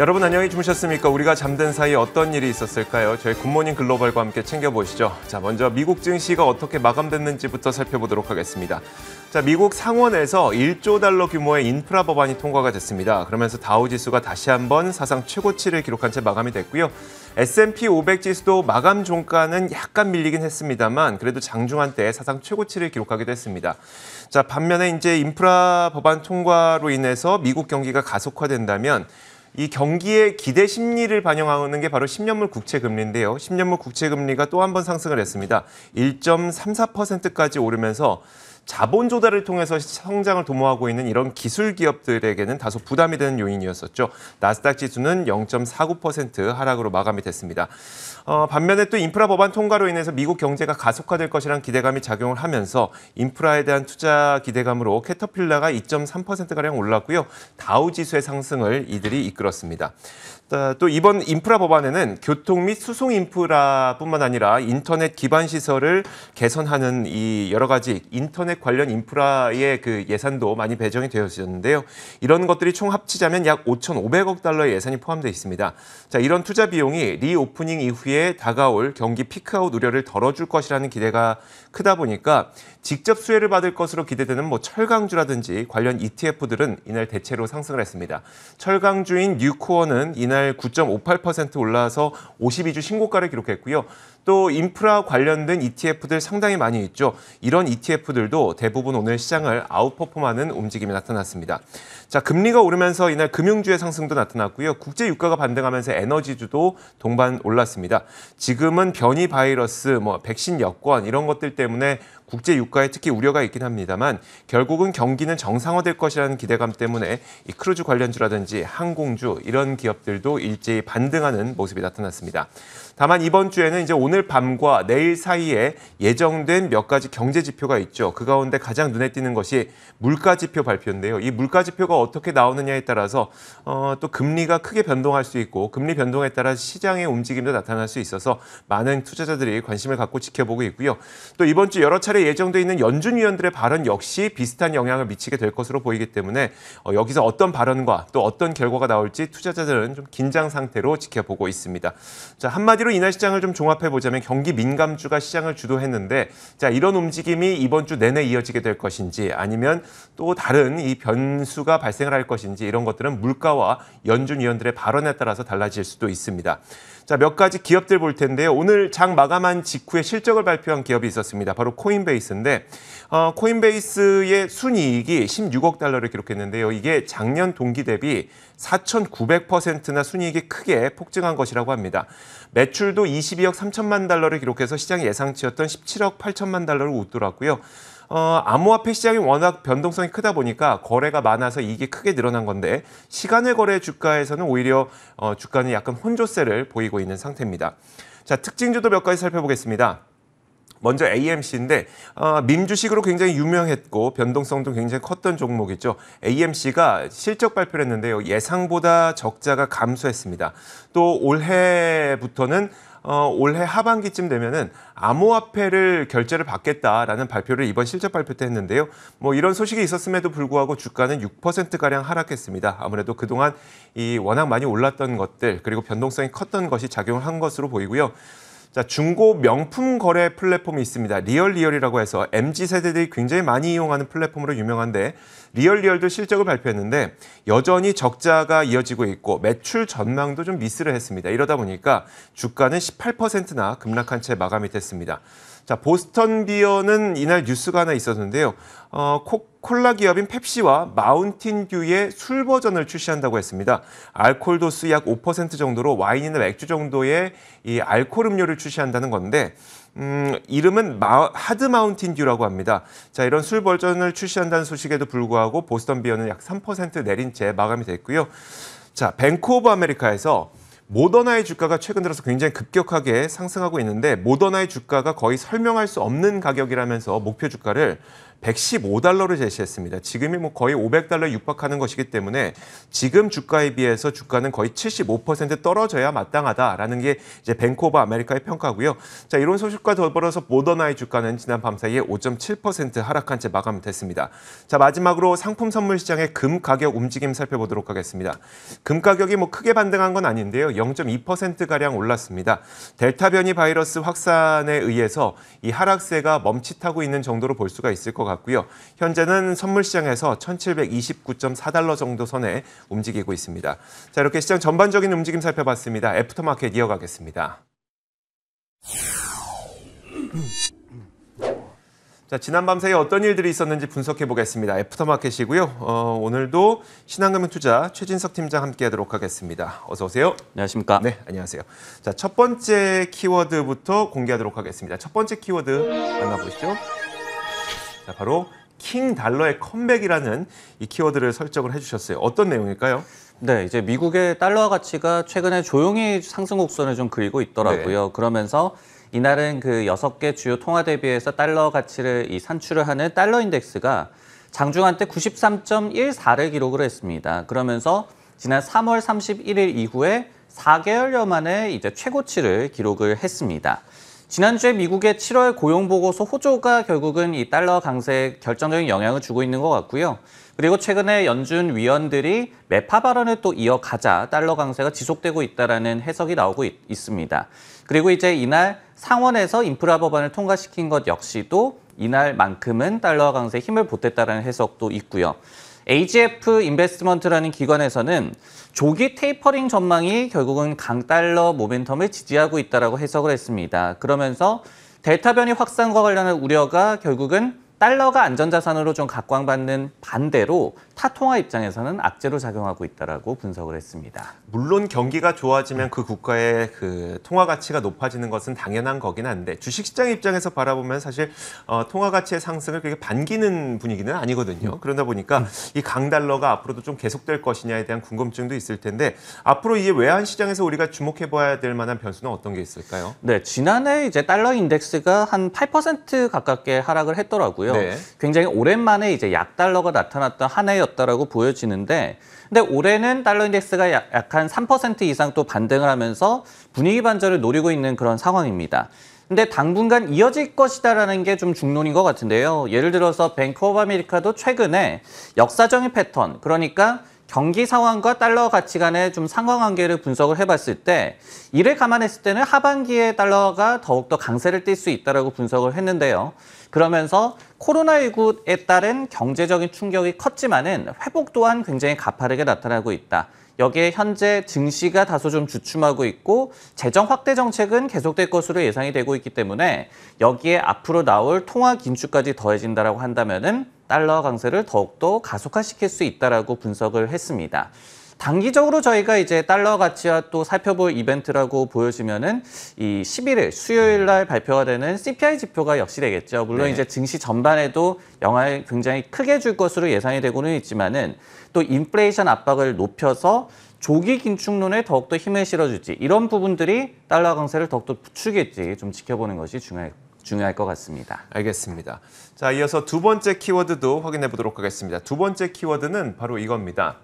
여러분 안녕히 주무셨습니까? 우리가 잠든 사이 어떤 일이 있었을까요? 저희 굿모닝 글로벌과 함께 챙겨보시죠. 자, 먼저 미국 증시가 어떻게 마감됐는지부터 살펴보도록 하겠습니다. 자, 미국 상원에서 1조 달러 규모의 인프라 법안이 통과가 됐습니다. 그러면서 다우 지수가 다시 한번 사상 최고치를 기록한 채 마감이 됐고요. S&P 500 지수도 마감 종가는 약간 밀리긴 했습니다만 그래도 장중한 때 사상 최고치를 기록하기도 했습니다. 자, 반면에 이제 인프라 법안 통과로 인해서 미국 경기가 가속화된다면 이 경기의 기대 심리를 반영하는 게 바로 10년물 국채 금리인데요. 10년물 국채 금리가 또 한 번 상승을 했습니다. 1.34%까지 오르면서 자본 조달을 통해서 성장을 도모하고 있는 이런 기술 기업들에게는 다소 부담이 되는 요인이었었죠. 나스닥 지수는 0.49% 하락으로 마감이 됐습니다. 어, 반면에 또 인프라 법안 통과로 인해서 미국 경제가 가속화될 것이란 기대감이 작용을 하면서 인프라에 대한 투자 기대감으로 캐터필라가 2.3%가량 올랐고요. 다우 지수의 상승을 이들이 이끌었습니다. 어, 또 이번 인프라 법안에는 교통 및 수송 인프라뿐만 아니라 인터넷 기반 시설을 개선하는 이 여러 가지 인터넷 관련 인프라의 그 예산도 많이 배정이 되었었는데요. 이런 것들이 총 합치자면 약 5,500억 달러의 예산이 포함되어 있습니다. 자, 이런 투자 비용이 리오프닝 이후에 다가올 경기 피크아웃 우려를 덜어줄 것이라는 기대가 크다 보니까 직접 수혜를 받을 것으로 기대되는 뭐 철강주라든지 관련 ETF들은 이날 대체로 상승을 했습니다. 철강주인 뉴코어는 이날 이날 9.58% 올라서 52주 신고가를 기록했고요. 또 인프라 관련된 ETF들 상당히 많이 있죠. 이런 ETF들도 대부분 오늘 시장을 아웃퍼폼하는 움직임이 나타났습니다. 자, 금리가 오르면서 이날 금융주의 상승도 나타났고요. 국제 유가가 반등하면서 에너지주도 동반 올랐습니다. 지금은 변이 바이러스, 뭐 백신 여권 이런 것들 때문에 국제 유가에 특히 우려가 있긴 합니다만 결국은 경기는 정상화될 것이라는 기대감 때문에 이 크루즈 관련주라든지 항공주 이런 기업들도 일제히 반등하는 모습이 나타났습니다. 다만 이번 주에는 이제 오늘 밤과 내일 사이에 예정된 몇 가지 경제 지표가 있죠. 그 가운데 가장 눈에 띄는 것이 물가 지표 발표인데요. 이 물가 지표가 어떻게 나오느냐에 따라서 어, 또 금리가 크게 변동할 수 있고 금리 변동에 따라 시장의 움직임도 나타날 수 있어서 많은 투자자들이 관심을 갖고 지켜보고 있고요. 또 이번 주 여러 차례 2 그 0에 예정돼 있는 연준 위원들의 발언 역시 비슷한 영향을 미치게 될 것으로 보이기 때문에 어, 여기서 어떤 발언과 또 어떤 결과가 나올지 투자자들은 좀 긴장 상태로 지켜보고 있습니다. 자 한마디로 이날 시장을 좀 종합해 보자면 경기 민감주가 시장을 주도했는데 자 이런 움직임이 이번 주 내내 이어지게 될 것인지 아니면 또 다른 이 변수가 발생을 할 것인지 이런 것들은 물가와 연준 위원들의 발언에 따라서 달라질 수도 있습니다. 자, 몇 가지 기업들 볼 텐데요. 오늘 장 마감한 직후에 실적을 발표한 기업이 있었습니다. 바로 코인베이스인데, 어, 코인베이스의 순이익이 16억 달러를 기록했는데요. 이게 작년 동기 대비 4,900%나 순이익이 크게 폭증한 것이라고 합니다. 매출도 22억 3천만 달러를 기록해서 시장 예상치였던 17억 8천만 달러를 웃돌았고요. 어, 암호화폐 시장이 워낙 변동성이 크다 보니까 거래가 많아서 이게 크게 늘어난 건데 시간을 거래 주가에서는 오히려 어, 주가는 약간 혼조세를 보이고 있는 상태입니다. 자, 특징주도 몇 가지 살펴보겠습니다. 먼저 AMC인데 어, 민 주식으로 굉장히 유명했고 변동성도 굉장히 컸던 종목이죠. AMC가 실적 발표를 했는데요. 예상보다 적자가 감소했습니다. 또 올해부터는 어, 올해 하반기쯤 되면은 암호화폐를 결제를 받겠다라는 발표를 이번 실적 발표 때 했는데요. 뭐 이런 소식이 있었음에도 불구하고 주가는 6% 가량 하락했습니다. 아무래도 그동안 이 워낙 많이 올랐던 것들 그리고 변동성이 컸던 것이 작용한 것으로 보이고요. 자, 중고 명품 거래 플랫폼이 있습니다. 리얼리얼이라고 해서 m g 세대들이 굉장히 많이 이용하는 플랫폼으로 유명한데 리얼리얼도 실적을 발표했는데 여전히 적자가 이어지고 있고 매출 전망도 좀 미스를 했습니다. 이러다 보니까 주가는 18%나 급락한 채 마감이 됐습니다. 자, 보스턴 비어는 이날 뉴스가 하나 있었는데요. 어, 코콜라 기업인 펩시와 마운틴 듀의 술 버전을 출시한다고 했습니다. 알코올 도수 약 5% 정도로 와인이나 맥주 정도의 이 알코올 음료를 출시한다는 건데 음, 이름은 마, 하드 마운틴 듀라고 합니다. 자, 이런 술 버전을 출시한다는 소식에도 불구하고 보스턴 비어는 약 3% 내린 채 마감이 됐고요. 자, 뱅크 오브 아메리카에서 모더나의 주가가 최근 들어서 굉장히 급격하게 상승하고 있는데 모더나의 주가가 거의 설명할 수 없는 가격이라면서 목표 주가를 115달러를 제시했습니다. 지금이 뭐 거의 500달러에 육박하는 것이기 때문에 지금 주가에 비해서 주가는 거의 75% 떨어져야 마땅하다라는 게 이제 뱅코오 아메리카의 평가고요. 자, 이런 소식과 더불어서 모더나의 주가는 지난 밤 사이에 5.7% 하락한 채 마감됐습니다. 자, 마지막으로 상품 선물 시장의 금 가격 움직임 살펴보도록 하겠습니다. 금 가격이 뭐 크게 반등한 건 아닌데요. 0.2% 가량 올랐습니다. 델타 변이 바이러스 확산에 의해서 이 하락세가 멈칫하고 있는 정도로 볼 수가 있을 것 같습니다. 같고요. 현재는 선물 시장에서 1,729.4달러 정도 선에 움직이고 있습니다. 자, 이렇게 시장 전반적인 움직임 살펴봤습니다. 애프터마켓 이어가겠습니다. 자, 지난 밤새이 어떤 일들이 있었는지 분석해 보겠습니다. 애프터마켓이고요. 어, 오늘도 신한금융투자 최진석 팀장 함께 하도록 하겠습니다. 어서 오세요. 안녕하십니까? 네, 안녕하세요. 자, 첫 번째 키워드부터 공개하도록 하겠습니다. 첫 번째 키워드 만나보시죠. 자, 바로 킹 달러의 컴백이라는 이 키워드를 설정을 해주셨어요. 어떤 내용일까요? 네, 이제 미국의 달러 가치가 최근에 조용히 상승 곡선을 좀 그리고 있더라고요. 네. 그러면서 이날은 그 여섯 개 주요 통화 대비해서 달러 가치를 이 산출을 하는 달러 인덱스가 장중한 때 93.14를 기록을 했습니다. 그러면서 지난 3월 31일 이후에 4개월여 만에 이제 최고치를 기록을 했습니다. 지난주에 미국의 7월 고용보고서 호조가 결국은 이 달러 강세에 결정적인 영향을 주고 있는 것 같고요. 그리고 최근에 연준 위원들이 매파 발언을 또 이어가자 달러 강세가 지속되고 있다는 해석이 나오고 있, 있습니다. 그리고 이제 이날 상원에서 인프라 법안을 통과시킨 것 역시도 이날만큼은 달러 강세에 힘을 보탰다는 해석도 있고요. AGF 인베스트먼트라는 기관에서는 조기 테이퍼링 전망이 결국은 강달러 모멘텀을 지지하고 있다고 해석을 했습니다. 그러면서 델타 변이 확산과 관련한 우려가 결국은 달러가 안전자산으로 좀 각광받는 반대로 타통화 입장에서는 악재로 작용하고 있다라고 분석을 했습니다. 물론 경기가 좋아지면 그 국가의 그 통화 가치가 높아지는 것은 당연한 거긴 한데 주식 시장 입장에서 바라보면 사실 어, 통화 가치의 상승을 그렇게 반기는 분위기는 아니거든요. 그러다 보니까 이 강달러가 앞으로도 좀 계속될 것이냐에 대한 궁금증도 있을 텐데 앞으로 이 외환 시장에서 우리가 주목해 봐야 될 만한 변수는 어떤 게 있을까요? 네, 지난해 이제 달러 인덱스가 한 8% 가깝게 하락을 했더라고요. 네. 굉장히 오랜만에 이제 약달러가 나타났던 한 해였 때였다라고 보여지는데 근데 올해는 달러 인덱스가 약한3% 이상 또 반등을 하면서 분위기 반전을 노리고 있는 그런 상황입니다. 근데 당분간 이어질 것이다라는 게 좀 중론인 것 같은데요. 예를 들어서 뱅크 오브 아메리카도 최근에 역사적인 패턴, 그러니까 경기 상황과 달러 가치 간의 좀 상관관계를 분석을 해봤을 때 이를 감안했을 때는 하반기에 달러가 더욱더 강세를 띨 수 있다고 라 분석을 했는데요. 그러면서 코로나19에 따른 경제적인 충격이 컸지만은 회복 또한 굉장히 가파르게 나타나고 있다. 여기에 현재 증시가 다소 좀 주춤하고 있고 재정 확대 정책은 계속될 것으로 예상이 되고 있기 때문에 여기에 앞으로 나올 통화 긴축까지 더해진다라고 한다면은 달러 강세를 더욱더 가속화시킬 수 있다라고 분석을 했습니다. 단기적으로 저희가 이제 달러 가치와 또 살펴볼 이벤트라고 보여지면은 이 11일 수요일 날 발표가 되는 CPI 지표가 역시 되겠죠. 물론 네. 이제 증시 전반에도 영향을 굉장히 크게 줄 것으로 예상이 되고는 있지만은 또 인플레이션 압박을 높여서 조기 긴축론에 더욱더 힘을 실어줄지 이런 부분들이 달러 강세를 더욱더 부추길지 좀 지켜보는 것이 중요할, 중요할 것 같습니다. 알겠습니다. 자, 이어서 두 번째 키워드도 확인해 보도록 하겠습니다. 두 번째 키워드는 바로 이겁니다.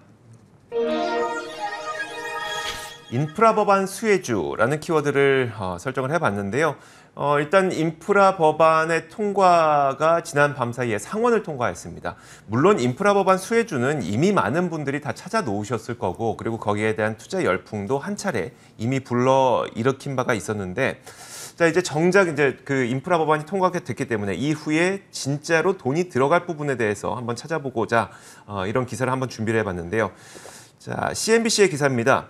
인프라 법안 수혜주라는 키워드를 어, 설정을 해봤는데요. 어, 일단 인프라 법안의 통과가 지난 밤 사이에 상원을 통과했습니다. 물론 인프라 법안 수혜주는 이미 많은 분들이 다 찾아 놓으셨을 거고 그리고 거기에 대한 투자 열풍도 한 차례 이미 불러 일으킨 바가 있었는데 자 이제 정작 이제 그 인프라 법안이 통과 됐기 때문에 이후에 진짜로 돈이 들어갈 부분에 대해서 한번 찾아보고자 어, 이런 기사를 한번 준비를 해봤는데요. 자 CNBC의 기사입니다.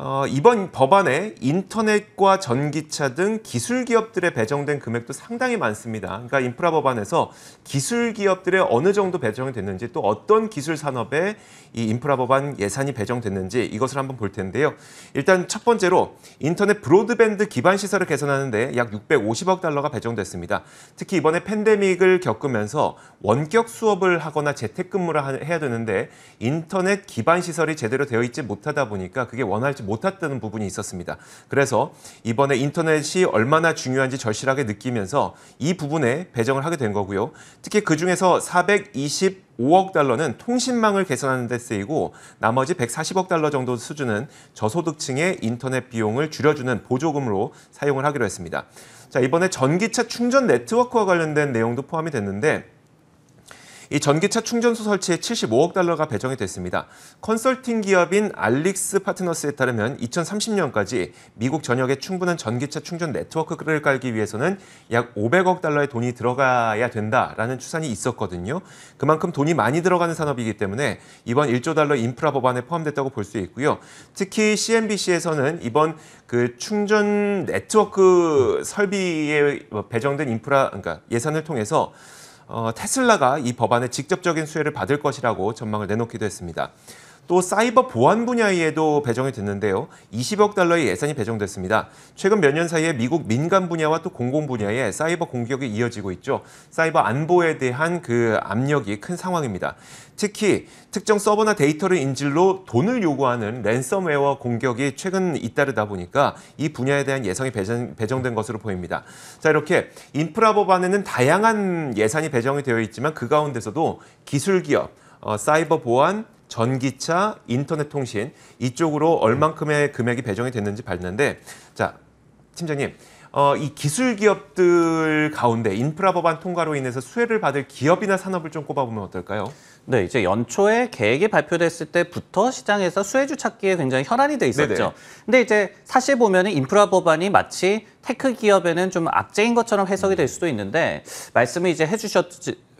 어, 이번 법안에 인터넷과 전기차 등 기술 기업들에 배정된 금액도 상당히 많습니다. 그러니까 인프라 법안에서 기술 기업들의 어느 정도 배정이 됐는지 또 어떤 기술 산업에 이 인프라 법안 예산이 배정됐는지 이것을 한번 볼 텐데요. 일단 첫 번째로 인터넷 브로드밴드 기반 시설을 개선하는데 약 650억 달러가 배정됐습니다. 특히 이번에 팬데믹을 겪으면서 원격 수업을 하거나 재택근무를 해야 되는데 인터넷 기반 시설이 제대로 되어 있지 못하다 보니까 그게 원활지 못했던 부분이 있었습니다. 그래서 이번에 인터넷이 얼마나 중요한지 절실하게 느끼면서 이 부분에 배정을 하게 된 거고요. 특히 그중에서 420 5억 달러는 통신망을 개선하는 데 쓰이고 나머지 140억 달러 정도 수준은 저소득층의 인터넷 비용을 줄여주는 보조금으로 사용을 하기로 했습니다. 자, 이번에 전기차 충전 네트워크와 관련된 내용도 포함이 됐는데 이 전기차 충전소 설치에 75억 달러가 배정이 됐습니다. 컨설팅 기업인 알릭스 파트너스에 따르면 2030년까지 미국 전역에 충분한 전기차 충전 네트워크를 깔기 위해서는 약 500억 달러의 돈이 들어가야 된다라는 추산이 있었거든요. 그만큼 돈이 많이 들어가는 산업이기 때문에 이번 1조 달러 인프라 법안에 포함됐다고 볼 수 있고요. 특히 CNBC에서는 이번 그 충전 네트워크 설비에 배정된 인프라 그러니까 예산을 통해서 어, 테슬라가 이 법안에 직접적인 수혜를 받을 것이라고 전망을 내놓기도 했습니다. 또 사이버 보안 분야에도 배정이 됐는데요. 20억 달러의 예산이 배정됐습니다. 최근 몇 년 사이에 미국 민간 분야와 또 공공 분야에 사이버 공격이 이어지고 있죠. 사이버 안보에 대한 그 압력이 큰 상황입니다. 특히 특정 서버나 데이터를 인질로 돈을 요구하는 랜섬웨어 공격이 최근 잇따르다 보니까 이 분야에 대한 예산이 배정, 배정된 것으로 보입니다. 자 이렇게 인프라 법안에는 다양한 예산이 배정이 되어 있지만 그 가운데서도 기술기업, 어, 사이버 보안, 전기차, 인터넷 통신 이쪽으로 얼만큼의 금액이 배정이 됐는지 봤는데 자 팀장님 어, 이 기술 기업들 가운데 인프라 법안 통과로 인해서 수혜를 받을 기업이나 산업을 좀 꼽아보면 어떨까요? 네, 이제 연초에 계획이 발표됐을 때부터 시장에서 수혜주 찾기에 굉장히 혈안이 돼 있었죠. 네네. 근데 이제 사실 보면은 인프라 법안이 마치 테크 기업에는 좀 악재인 것처럼 해석이 될 수도 있는데 말씀을 이제 해주셨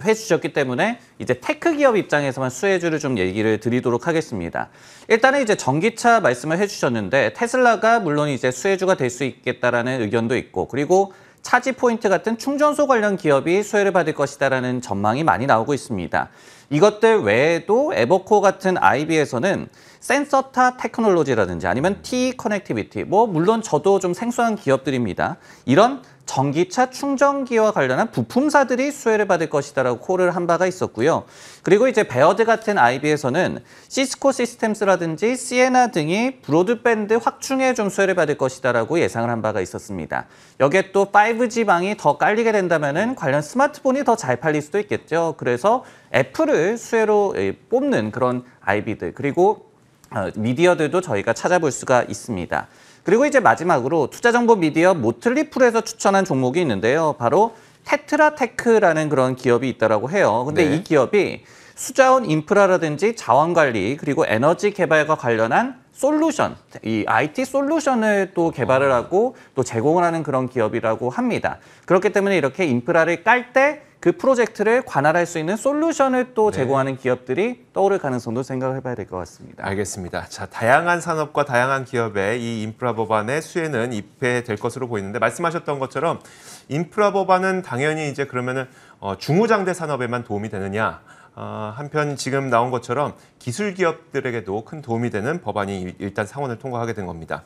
해주셨기 때문에 이제 테크 기업 입장에서만 수혜주를 좀 얘기를 드리도록 하겠습니다. 일단은 이제 전기차 말씀을 해주셨는데 테슬라가 물론 이제 수혜주가 될 수 있겠다라는 의견도 있고 그리고 차지 포인트 같은 충전소 관련 기업이 수혜를 받을 것이다라는 전망이 많이 나오고 있습니다. 이것들 외에도 에버코 같은 IB에서는 센서타 테크놀로지라든지 아니면 T 커넥티비티 뭐 물론 저도 좀 생소한 기업들입니다. 이런 전기차 충전기와 관련한 부품사들이 수혜를 받을 것이다라고 콜을 한 바가 있었고요. 그리고 이제 베어드 같은 IB에서는 시스코 시스템스라든지 시에나 등이 브로드밴드 확충에 좀 수혜를 받을 것이다라고 예상을 한 바가 있었습니다. 여기에 또 5G 방이 더 깔리게 된다면은 관련 스마트폰이 더 잘 팔릴 수도 있겠죠. 그래서 애플을 수혜로 예, 뽑는 그런 IB들 그리고 어, 미디어들도 저희가 찾아볼 수가 있습니다. 그리고 이제 마지막으로 투자정보 미디어 모틀리풀에서 추천한 종목이 있는데요. 바로 테트라테크라는 그런 기업이 있다고 해요. 근데 네. 이 기업이 수자원 인프라라든지 자원 관리 그리고 에너지 개발과 관련한 솔루션, 이 IT 솔루션을 또 개발을 아. 하고 또 제공을 하는 그런 기업이라고 합니다. 그렇기 때문에 이렇게 인프라를 깔때 그 프로젝트를 관할할 수 있는 솔루션을 또 네. 제공하는 네. 기업들이 떠오를 가능성도 생각해 봐야 될 것 같습니다. 알겠습니다. 자, 다양한 산업과 다양한 기업의 이 인프라 법안의 수혜는 입회될 것으로 보이는데 말씀하셨던 것처럼 인프라 법안은 당연히 이제 그러면은 어, 중후장대 산업에만 도움이 되느냐 어, 한편 지금 나온 것처럼 기술 기업들에게도 큰 도움이 되는 법안이 일단 상원을 통과하게 된 겁니다.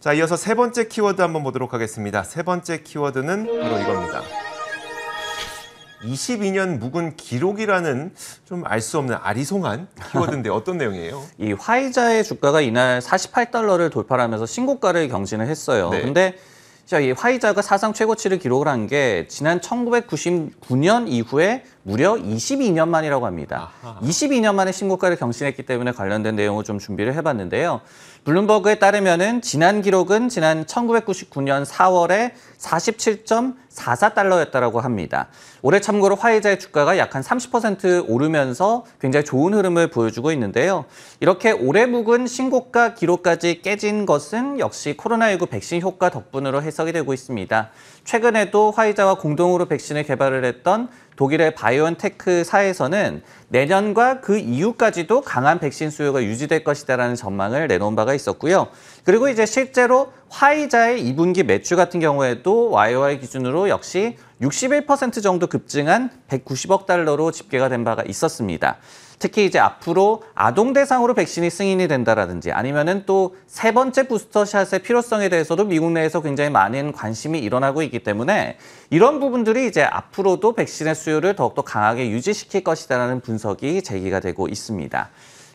자, 이어서 세 번째 키워드 한번 보도록 하겠습니다. 세 번째 키워드는 바로 이겁니다. 22년 묵은 기록이라는 좀 알 수 없는 아리송한 키워드인데 어떤 내용이에요? 이 화이자의 주가가 이날 48달러를 돌파하면서 신고가를 경신을 했어요. 네. 근데 자, 이 화이자가 사상 최고치를 기록을 한 게 지난 1999년 이후에 무려 22년 만이라고 합니다. 아하. 22년 만에 신고가를 경신했기 때문에 관련된 내용을 좀 준비를 해봤는데요. 블룸버그에 따르면 지난 기록은 지난 1999년 4월에 4 7 4 4달러였다고 합니다. 올해 참고로 화이자의 주가가 약 한 30% 오르면서 굉장히 좋은 흐름을 보여주고 있는데요. 이렇게 올해 묵은 신고가 기록까지 깨진 것은 역시 코로나19 백신 효과 덕분으로 해석이 되고 있습니다. 최근에도 화이자와 공동으로 백신을 개발을 했던 독일의 바이온테크 사에서는 내년과 그 이후까지도 강한 백신 수요가 유지될 것이다라는 전망을 내놓은 바가 있었고요. 그리고 이제 실제로 화이자의 2분기 매출 같은 경우에도 YOY 기준으로 역시 61% 정도 급증한 190억 달러로 집계가 된 바가 있었습니다. 특히 이제 앞으로 아동 대상으로 백신이 승인이 된다라든지 아니면은 또 세 번째 부스터샷의 필요성에 대해서도 미국 내에서 굉장히 많은 관심이 일어나고 있기 때문에 이런 부분들이 이제 앞으로도 백신의 수요를 더욱더 강하게 유지시킬 것이다라는 분석이 제기가 되고 있습니다.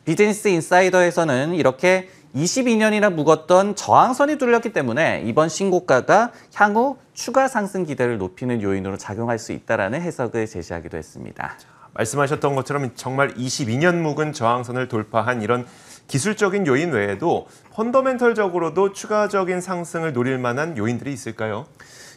비즈니스 인사이더에서는 이렇게 22년이나 묵었던 저항선이 뚫렸기 때문에 이번 신고가가 향후 추가 상승 기대를 높이는 요인으로 작용할 수 있다는 해석을 제시하기도 했습니다. 말씀하셨던 것처럼 정말 22년 묵은 저항선을 돌파한 이런 기술적인 요인 외에도 펀더멘털적으로도 추가적인 상승을 노릴 만한 요인들이 있을까요?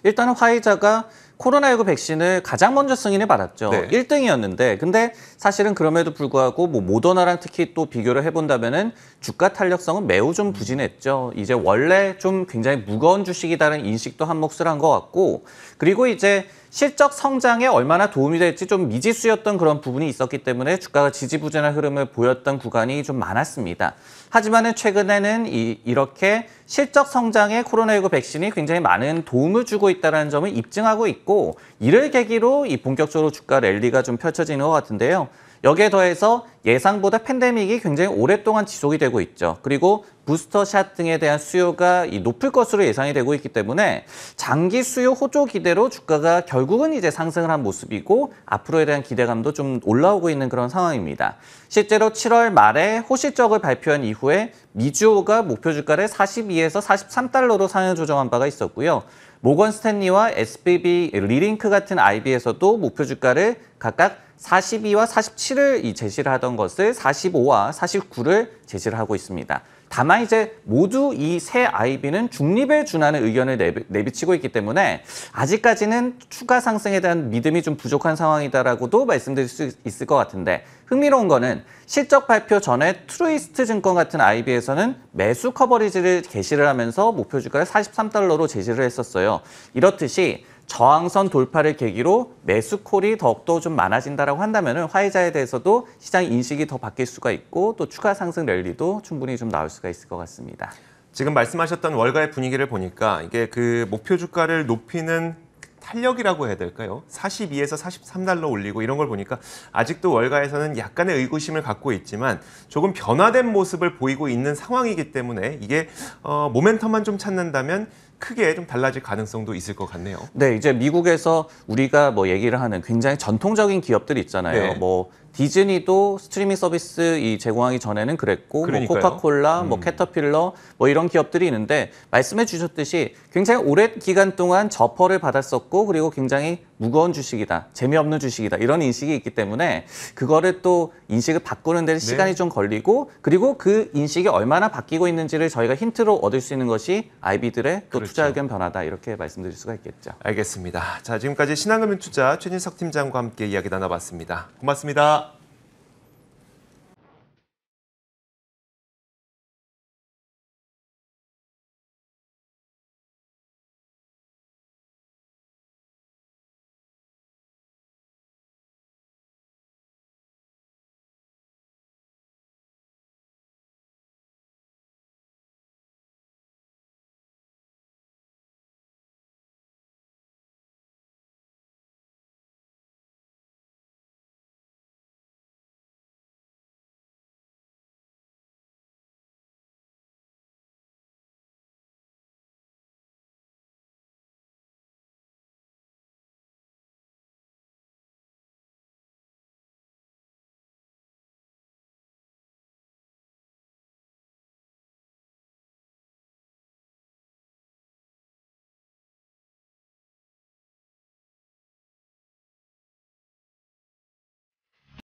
일단은 화이자가 코로나19 백신을 가장 먼저 승인을 받았죠. 네. 1등이었는데 근데 사실은 그럼에도 불구하고 뭐 모더나랑 특히 또 비교를 해본다면은 주가 탄력성은 매우 좀 부진했죠. 이제 원래 좀 굉장히 무거운 주식이다는 인식도 한 몫을 한 것 같고 그리고 이제 실적 성장에 얼마나 도움이 될지 좀 미지수였던 그런 부분이 있었기 때문에 주가가 지지부진한 흐름을 보였던 구간이 좀 많았습니다. 하지만은 최근에는 이, 이렇게 실적 성장에 코로나19 백신이 굉장히 많은 도움을 주고 있다는 점을 입증하고 있고 있고 이를 계기로 이 본격적으로 주가 랠리가 좀 펼쳐지는 것 같은데요. 여기에 더해서 예상보다 팬데믹이 굉장히 오랫동안 지속이 되고 있죠. 그리고 부스터샷 등에 대한 수요가 높을 것으로 예상이 되고 있기 때문에 장기 수요 호조 기대로 주가가 결국은 이제 상승을 한 모습이고 앞으로에 대한 기대감도 좀 올라오고 있는 그런 상황입니다. 실제로 7월 말에 호실적을 발표한 이후에 미주호가 목표 주가를 42에서 43달러로 상향 조정한 바가 있었고요. 모건 스탠리와 SBB 리링크 같은 IB에서도 목표 주가를 각각 42와 47을 제시를 하던 것을 45와 49를 제시를 하고 있습니다. 다만 이제 모두 이새 IB는 중립에 준하는 의견을 내비, 내비치고 있기 때문에 아직까지는 추가 상승에 대한 믿음이 좀 부족한 상황이다라고도 말씀드릴 수 있을 것 같은데 흥미로운 거는 실적 발표 전에 트루이스트 증권 같은 IB에서는 매수 커버리지를 게시를 하면서 목표 주가를 43달러로 제시를 했었어요. 이렇듯이 저항선 돌파를 계기로 매수콜이 더욱더 좀 많아진다라고 한다면 화이자에 대해서도 시장 인식이 더 바뀔 수가 있고 또 추가 상승 랠리도 충분히 좀 나올 수가 있을 것 같습니다. 지금 말씀하셨던 월가의 분위기를 보니까 이게 그 목표 주가를 높이는 탄력이라고 해야 될까요? 42에서 43달러 올리고 이런 걸 보니까 아직도 월가에서는 약간의 의구심을 갖고 있지만 조금 변화된 모습을 보이고 있는 상황이기 때문에 이게 어, 모멘텀만 좀 찾는다면 크게 좀 달라질 가능성도 있을 것 같네요. 네, 이제 미국에서 우리가 뭐 얘기를 하는 굉장히 전통적인 기업들 있잖아요. 네. 뭐 디즈니도 스트리밍 서비스 이 제공하기 전에는 그랬고 뭐 그러니까요. 코카콜라, 뭐 음. 캐터필러 뭐 이런 기업들이 있는데 말씀해 주셨듯이 굉장히 오랜 기간 동안 저퍼를 받았었고 그리고 굉장히 무거운 주식이다, 재미없는 주식이다 이런 인식이 있기 때문에 그거를 또 인식을 바꾸는 데는 네. 시간이 좀 걸리고 그리고 그 인식이 얼마나 바뀌고 있는지를 저희가 힌트로 얻을 수 있는 것이 아이비들의 또 그렇죠. 투자 의견 변화다 이렇게 말씀드릴 수가 있겠죠. 알겠습니다. 자 지금까지 신한금융투자 최진석 팀장과 함께 이야기 나눠봤습니다. 고맙습니다.